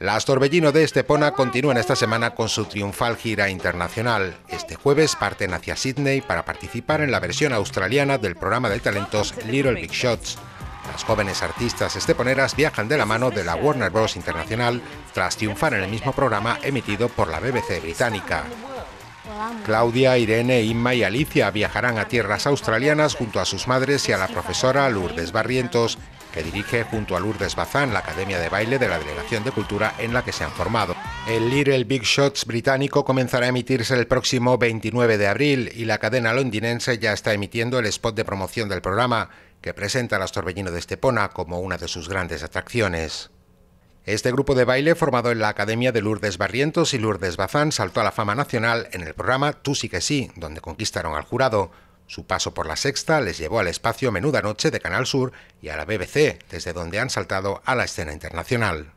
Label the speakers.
Speaker 1: Las Torbellino de Estepona continúan esta semana con su triunfal gira internacional. Este jueves parten hacia Sydney para participar en la versión australiana del programa de talentos Little Big Shots. Las jóvenes artistas esteponeras viajan de la mano de la Warner Bros. Internacional tras triunfar en el mismo programa emitido por la BBC británica. Claudia, Irene, Inma y Alicia viajarán a tierras australianas junto a sus madres y a la profesora Lourdes Barrientos, que dirige junto a Lourdes Bazán la Academia de Baile de la Delegación de Cultura en la que se han formado. El Little Big Shots británico comenzará a emitirse el próximo 29 de abril y la cadena londinense ya está emitiendo el spot de promoción del programa, que presenta a los Torbellinos de Estepona como una de sus grandes atracciones. Este grupo de baile, formado en la Academia de Lourdes Barrientos y Lourdes Bazán, saltó a la fama nacional en el programa Tú sí que sí, donde conquistaron al jurado, su paso por la sexta les llevó al espacio Menuda Noche de Canal Sur y a la BBC, desde donde han saltado a la escena internacional.